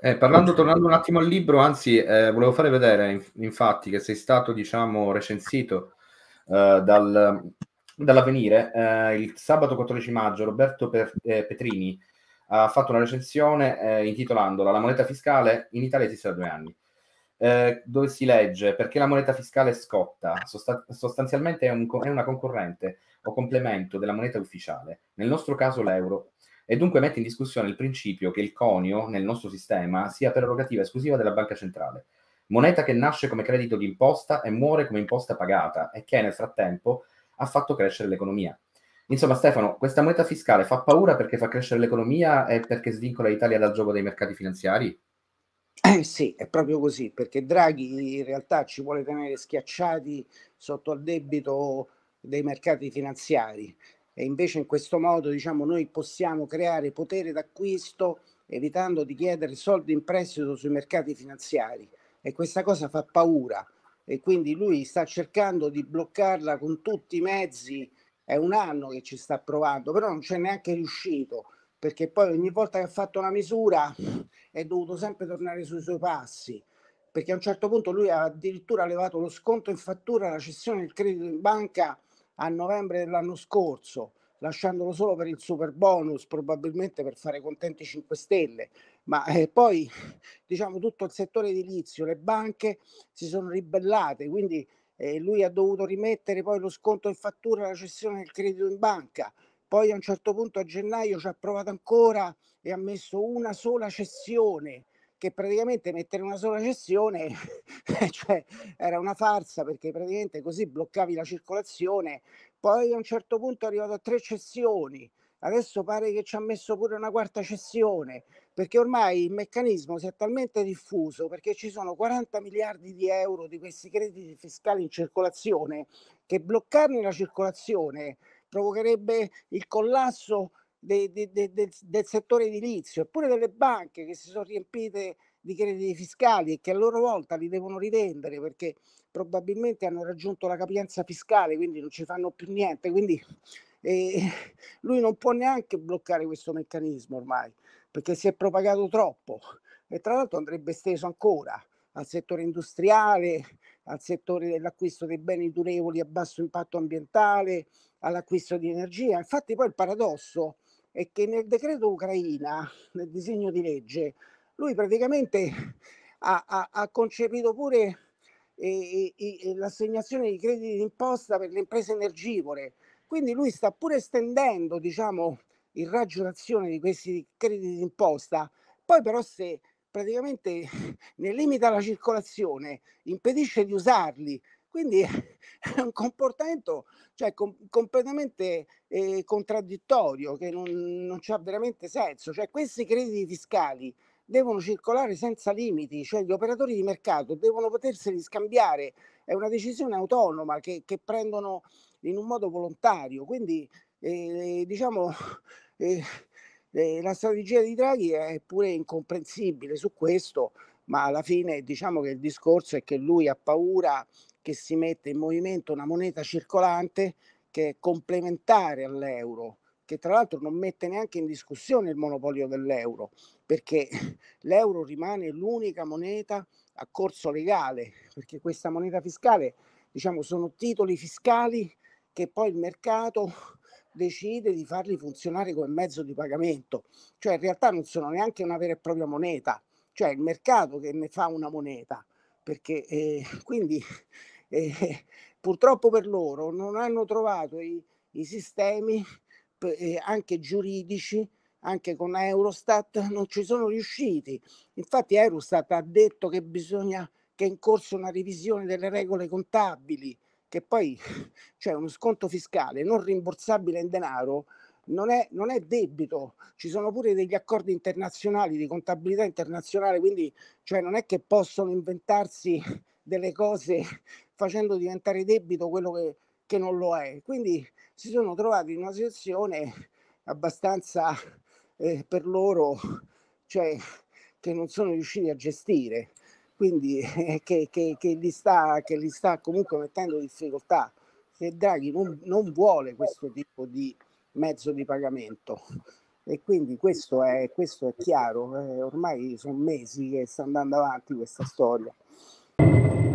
Eh, parlando, tornando un attimo al libro, anzi, eh, volevo fare vedere, infatti, che sei stato, diciamo, recensito eh, dal, dall'avvenire. Eh, il sabato 14 maggio Roberto per, eh, Petrini ha fatto una recensione eh, intitolandola La moneta fiscale in Italia esiste da due anni. Eh, dove si legge perché la moneta fiscale scotta Sost- sostanzialmente è, un co- è, una concorrente o complemento della moneta ufficiale, nel nostro caso l'euro e dunque mette in discussione il principio che il conio nel nostro sistema sia prerogativa esclusiva della banca centrale, moneta che nasce come credito d'imposta e muore come imposta pagata e che nel frattempo ha fatto crescere l'economia. Insomma, Stefano, questa moneta fiscale fa paura perché fa crescere l'economia e perché svincola l'Italia dal gioco dei mercati finanziari? Eh sì, è proprio così, perché Draghi in realtà ci vuole tenere schiacciati sotto al debito dei mercati finanziari e invece in questo modo diciamo, noi possiamo creare potere d'acquisto evitando di chiedere soldi in prestito sui mercati finanziari e questa cosa fa paura e quindi lui sta cercando di bloccarla con tutti i mezzi, è un anno che ci sta provando, però non c'è neanche riuscito perché poi ogni volta che ha fatto una misura è dovuto sempre tornare sui suoi passi perché a un certo punto lui ha addirittura levato lo sconto in fattura, la cessione del credito in banca a novembre dell'anno scorso, lasciandolo solo per il super bonus, probabilmente per fare contenti 5 Stelle, ma eh, poi diciamo tutto il settore edilizio, le banche si sono ribellate, quindi eh, lui ha dovuto rimettere poi lo sconto in fattura, la cessione del credito in banca. Poi a un certo punto a gennaio ci ha provato ancora e ha messo una sola cessione che praticamente mettere una sola cessione cioè, era una farsa perché praticamente così bloccavi la circolazione. Poi a un certo punto è arrivato a tre cessioni, adesso pare che ci ha messo pure una quarta cessione perché ormai il meccanismo si è talmente diffuso perché ci sono 40 miliardi di euro di questi crediti fiscali in circolazione che bloccarne la circolazione provocherebbe il collasso de, de, de, del, del settore edilizio, eppure delle banche che si sono riempite di crediti fiscali e che a loro volta li devono rivendere perché probabilmente hanno raggiunto la capienza fiscale, quindi non ci fanno più niente. Quindi eh, lui non può neanche bloccare questo meccanismo ormai perché si è propagato troppo e tra l'altro andrebbe steso ancora al settore industriale, al settore dell'acquisto dei beni durevoli a basso impatto ambientale, all'acquisto di energia. Infatti poi il paradosso è che nel decreto Ucraina, nel disegno di legge, lui praticamente ha, ha, ha concepito pure eh, eh, eh, l'assegnazione di crediti d'imposta per le imprese energivore. Quindi lui sta pure estendendo diciamo, il raggio d'azione di questi crediti d'imposta. Poi però se praticamente ne limita la circolazione, impedisce di usarli, quindi è un comportamento cioè, com- completamente eh, contraddittorio, che non, non ha veramente senso. Cioè, questi crediti fiscali devono circolare senza limiti, cioè gli operatori di mercato devono poterseli scambiare, è una decisione autonoma che, che prendono in un modo volontario. Quindi eh, diciamo eh, eh, la strategia di Draghi è pure incomprensibile su questo, ma alla fine diciamo che il discorso è che lui ha paura che si mette in movimento una moneta circolante che è complementare all'euro, che tra l'altro non mette neanche in discussione il monopolio dell'euro, perché l'euro rimane l'unica moneta a corso legale, perché questa moneta fiscale, diciamo, sono titoli fiscali che poi il mercato decide di farli funzionare come mezzo di pagamento, cioè in realtà non sono neanche una vera e propria moneta, cioè il mercato che ne fa una moneta, perché eh, quindi eh, purtroppo per loro non hanno trovato i, i sistemi eh, anche giuridici, anche con Eurostat, non ci sono riusciti. Infatti Eurostat ha detto che bisogna che è in corso una revisione delle regole contabili, che poi cioè uno sconto fiscale non rimborsabile in denaro non è, non è, debito, ci sono pure degli accordi internazionali di contabilità internazionale, quindi cioè, non è che possono inventarsi delle cose facendo diventare debito quello che, che non lo è. Quindi si sono trovati in una situazione abbastanza eh, per loro, cioè che non sono riusciti a gestire, quindi eh, che, che, che, li sta, che li sta comunque mettendo in difficoltà. Che Draghi non, non vuole questo tipo di mezzo di pagamento. E quindi questo è, questo è chiaro, eh, ormai sono mesi che sta andando avanti questa storia. you